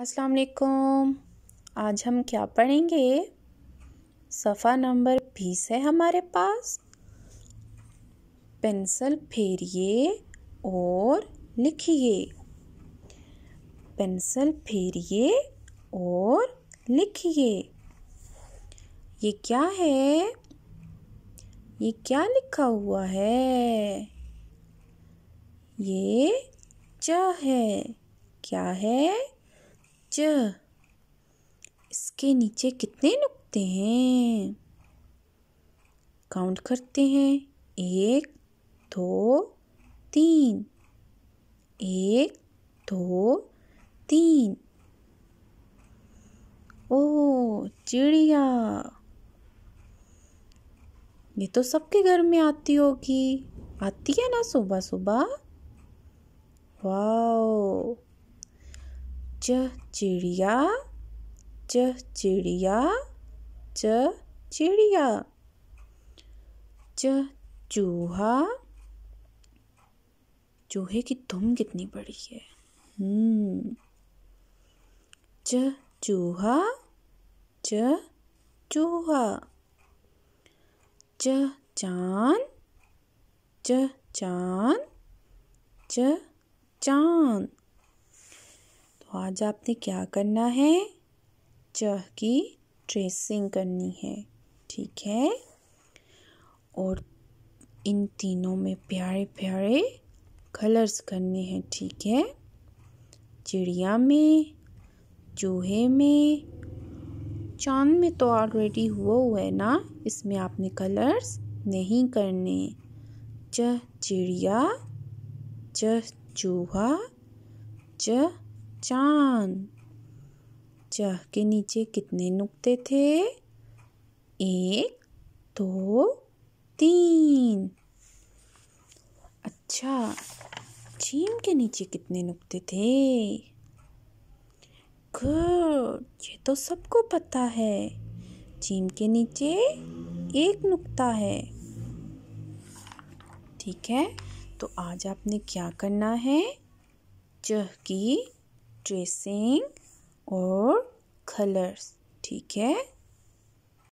अस्सलाम वालेकुम आज हम क्या पढ़ेंगे सफ़ा नंबर बीस है हमारे पास पेंसिल फेरिए और लिखिए पेंसिल फेरिए और लिखिए ये क्या है ये क्या लिखा हुआ है ये च है क्या है च इसके नीचे कितने नुक्ते हैं काउंट करते हैं एक दो तीन एक दो तीन ओ चिड़िया ये तो सबके घर में आती होगी आती है ना सुबह सुबह वाओ चिड़िया च चिड़िया च चिड़िया च चूहा चूहे की तुम कितनी बड़ी है हम्म। च चूहा च चूहा च चांद च चांद च चांद आज आपने क्या करना है चह की ट्रेसिंग करनी है ठीक है और इन तीनों में प्यारे प्यारे कलर्स करने हैं ठीक है चिड़िया में चूहे में चांद में तो ऑलरेडी हुआ हुआ है ना इसमें आपने कलर्स नहीं करने चह चिड़िया चह चूहा चह चांद चह के नीचे कितने नुक्ते थे एक दो तीन अच्छा चीम के नीचे कितने नुक्ते थे गुड ये तो सबको पता है चीम के नीचे एक नुक्ता है ठीक है तो आज आपने क्या करना है चह की ट्रेसिंग और कलर्स ठीक है